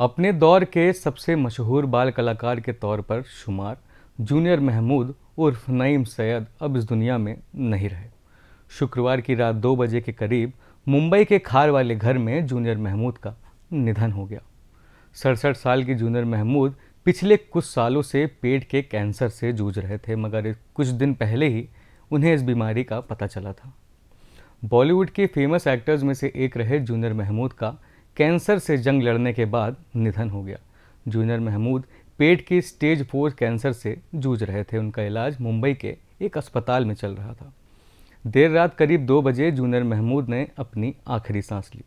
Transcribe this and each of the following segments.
अपने दौर के सबसे मशहूर बाल कलाकार के तौर पर शुमार जूनियर महमूद उर्फ नईम सैयद अब इस दुनिया में नहीं रहे शुक्रवार की रात दो बजे के करीब मुंबई के खार वाले घर में जूनियर महमूद का निधन हो गया सड़सठ साल के जूनियर महमूद पिछले कुछ सालों से पेट के कैंसर से जूझ रहे थे मगर कुछ दिन पहले ही उन्हें इस बीमारी का पता चला था बॉलीवुड के फेमस एक्टर्स में से एक रहे जूनियर महमूद का कैंसर से जंग लड़ने के बाद निधन हो गया जूनियर महमूद पेट के स्टेज फोर कैंसर से जूझ रहे थे उनका इलाज मुंबई के एक अस्पताल में चल रहा था देर रात करीब दो बजे जूनियर महमूद ने अपनी आखिरी सांस ली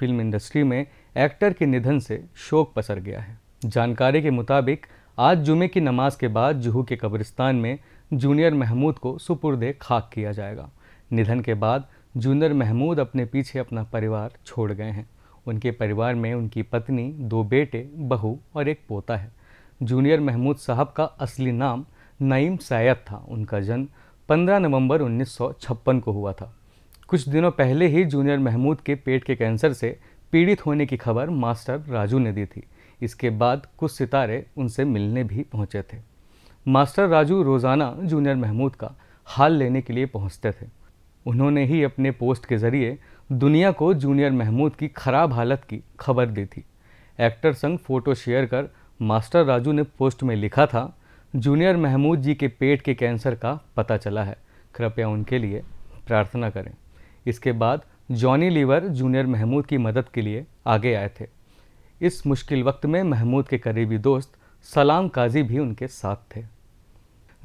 फिल्म इंडस्ट्री में एक्टर के निधन से शोक पसर गया है जानकारी के मुताबिक आज जुमे की नमाज के बाद जुहू के कब्रिस्तान में जूनियर महमूद को सुपुर्दे खाक किया जाएगा निधन के बाद जूनियर महमूद अपने पीछे अपना परिवार छोड़ गए हैं उनके परिवार में उनकी पत्नी दो बेटे बहू और एक पोता है जूनियर महमूद साहब का असली नाम नईम सैयद था उनका जन्म 15 नवंबर 1956 को हुआ था कुछ दिनों पहले ही जूनियर महमूद के पेट के कैंसर से पीड़ित होने की खबर मास्टर राजू ने दी थी इसके बाद कुछ सितारे उनसे मिलने भी पहुंचे थे मास्टर राजू रोज़ाना जूनियर महमूद का हाल लेने के लिए पहुंचते थे उन्होंने ही अपने पोस्ट के ज़रिए दुनिया को जूनियर महमूद की खराब हालत की खबर दी थी एक्टर संग फ़ोटो शेयर कर मास्टर राजू ने पोस्ट में लिखा था जूनियर महमूद जी के पेट के कैंसर का पता चला है कृपया उनके लिए प्रार्थना करें इसके बाद जॉनी लीवर जूनियर महमूद की मदद के लिए आगे आए थे इस मुश्किल वक्त में महमूद के करीबी दोस्त सलाम काजी भी उनके साथ थे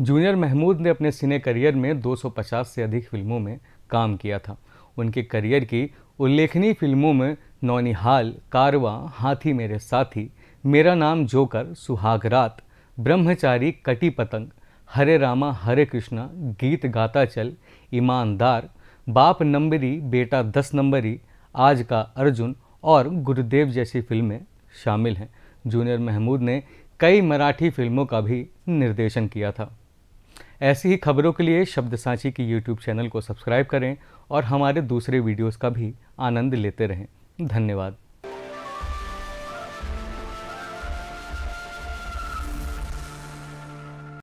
जूनियर महमूद ने अपने सिने करियर में 250 से अधिक फिल्मों में काम किया था उनके करियर की उल्लेखनीय फिल्मों में नौनिहाल कारवा हाथी मेरे साथी मेरा नाम जोकर सुहागरात ब्रह्मचारी कटी पतंग हरे रामा हरे कृष्णा गीत गाता चल ईमानदार बाप नंबरी बेटा दस नंबरी आज का अर्जुन और गुरुदेव जैसी फिल्में शामिल हैं जूनियर महमूद ने कई मराठी फिल्मों का भी निर्देशन किया था ऐसी ही खबरों के लिए शब्द सांची की यूट्यूब चैनल को सब्सक्राइब करें और हमारे दूसरे वीडियोज़ का भी आनंद लेते रहें धन्यवाद